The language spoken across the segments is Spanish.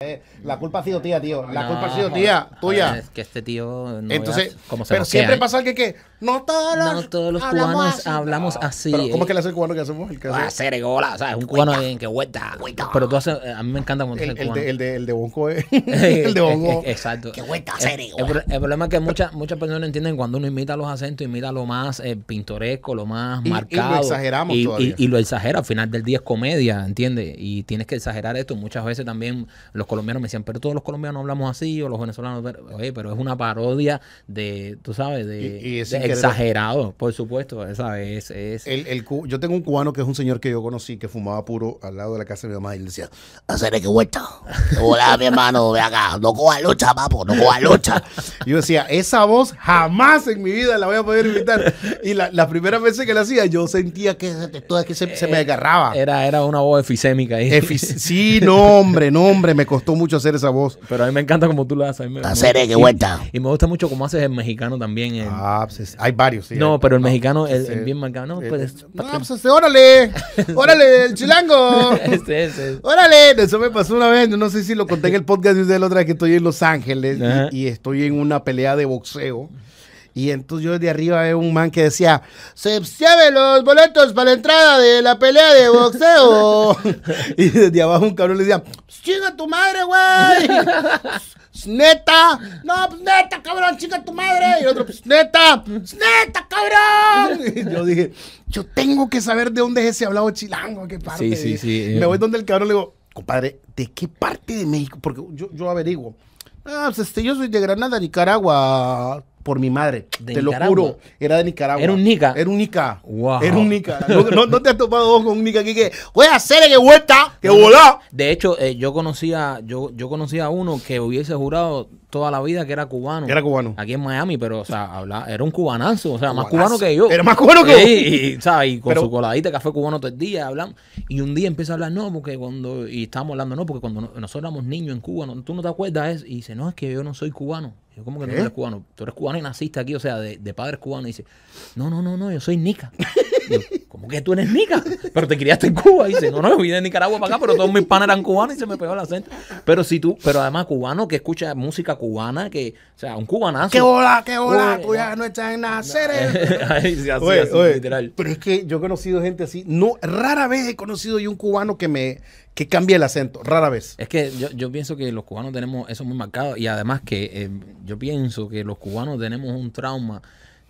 Eh, la culpa ha sido tía, tío. La culpa ha sido tía, tuya. Es que este tío. No Entonces, como se pero siempre ¿eh? pasa que, que no todos los, cubanos hablamos así. ¿Cómo es ¿eh? que le hace el cubano que hacemos? El que hace... Hacer gola, es Un cubano en que vuelta. Pero tú haces. A mí me encanta cuando el, el, el, De, el, de, el de Bonco el de Exacto. Que vuelta, El, problema es que muchas muchas personas entienden cuando uno imita los acentos, imita lo más pintoresco, lo más marcado. Y lo exageramos y, todavía. Y, y, lo exagera. Al final del día es comedia, ¿entiendes? Y tienes que exagerar esto. Muchas veces también los colombianos me decían, pero todos los colombianos hablamos así, o los venezolanos, pero, oye, pero es una parodia de, tú sabes, de, exagerado, por supuesto, Esa Es, El, el, yo tengo un cubano que es un señor que yo conocí que fumaba puro al lado de la casa de mi mamá y le decía, hacerle que vuelta, hola mi hermano, ve acá, no coja lucha, papo, no coja lucha. yo decía, esa voz jamás en mi vida la voy a poder imitar. Y la, las primeras veces que la hacía, yo sentía que, que se, me eh, agarraba. Era, era una voz efisémica sí, no, hombre, no, hombre, me costó mucho hacer esa voz. Pero a mí me encanta como tú la haces. Hacer que vuelta. Y, me gusta mucho como haces el mexicano también. ah, pues hay varios, sí. No, pero el mexicano es bien marcado. No, pues, eh, eh, pues eh, órale, órale, el chilango. este, órale, eso me pasó una vez. No sé si lo conté en el podcast de la otra vez que estoy en Los Ángeles y estoy en una pelea de boxeo. Y entonces yo desde arriba veo un man que decía, se lleven los boletos para la entrada de la pelea de boxeo. y desde abajo un cabrón le decía, chinga tu madre, güey. Neta, no, pues neta, cabrón, chinga tu madre. Y el otro, pues neta, neta, cabrón. yo dije, yo tengo que saber de dónde es ese hablado chilango, qué parte. Sí, sí, sí. Me eh. voy donde el cabrón le digo, compadre, ¿de qué parte de México? Porque yo, yo averiguo. Ah, pues este, yo soy de Granada, Nicaragua, por mi madre. De te lo juro. Era de Nicaragua. Era un nica. Era un nica. Era un nica. No, no, te has topado vos con un nica aquí que voy a hacer que vuelta, que volá. De hecho, eh, yo conocía, yo, yo conocía a uno que hubiese jurado toda la vida que era cubano. Era cubano. Aquí en Miami, pero, o sea, era un cubanazo, o sea, más cubano que yo. Era más cubano que yo. Y, y con su coladita, café cubano todo el día, hablando Y un día empieza a hablar, no, porque cuando, y estábamos hablando, no, porque cuando nosotros éramos niños en Cuba, no, tú no te acuerdas, y dice, no, es que yo no soy cubano. Yo, como que no ¿Eh? eres cubano? Tú eres cubano y naciste aquí, o sea, de, de padres cubanos. Y dice, no, no, no, no, yo soy nica. ¿Cómo que tú eres nica? Pero te criaste en Cuba. Y dice, no, no, vine de Nicaragua para acá, pero todos mis panes eran cubanos y se me pegó el acento. Pero si tú, pero además cubano que escucha música cubana, que, o sea, un cubanazo. ¡Qué hola, qué hola! Tú ya no estás en nacer. literal. Pero es que yo he conocido gente así. No, rara vez he conocido yo un cubano que me que cambie el acento, rara vez. Es que yo, yo pienso que los cubanos tenemos eso muy marcado y además que eh, yo pienso que los cubanos tenemos un trauma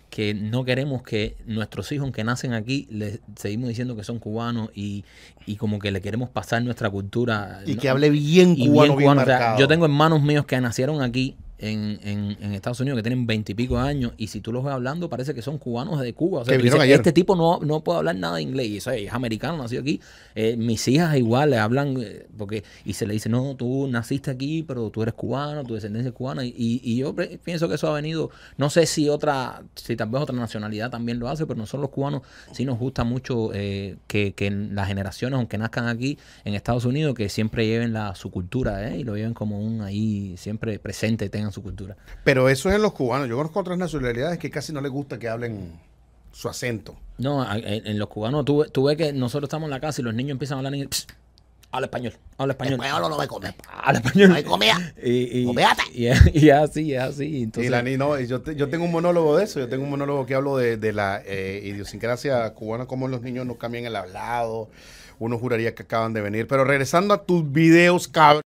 que no queremos que nuestros hijos que nacen aquí les seguimos diciendo que son cubanos y, y como que le queremos pasar nuestra cultura. Y que hable bien cubano. yo tengo hermanos míos que nacieron aquí en, en, Estados Unidos que tienen veintipico años y si tú los ves hablando parece que son cubanos de Cuba. este tipo no, no, puede hablar nada de inglés es americano, nació aquí. Eh, mis hijas igual le hablan eh, porque y se le dice, no, tú naciste aquí, pero tú eres cubano, tu descendencia es cubana. Y, y, yo pienso que eso ha venido, no sé si otra, si tal vez otra nacionalidad también lo hace, pero no son los cubanos sí nos gusta mucho eh, que, que, las generaciones, aunque nazcan aquí en Estados Unidos, que siempre lleven la, su cultura y lo lleven como un ahí siempre presente, tengan su cultura. Pero eso es en los cubanos. Yo conozco otras nacionalidades que casi no les gusta que hablen su acento. No, en, los cubanos tú, ves que nosotros estamos en la casa y los niños empiezan a hablar en habla español, habla español. no me come. Habla español. No Y, y, y, así, es así. Entonces, y la, yo, tengo un monólogo de eso. Yo tengo un monólogo que hablo de, la eh, idiosincrasia cubana, cómo los niños no cambian el hablado. Uno juraría que acaban de venir. Pero regresando a tus videos, cabrón.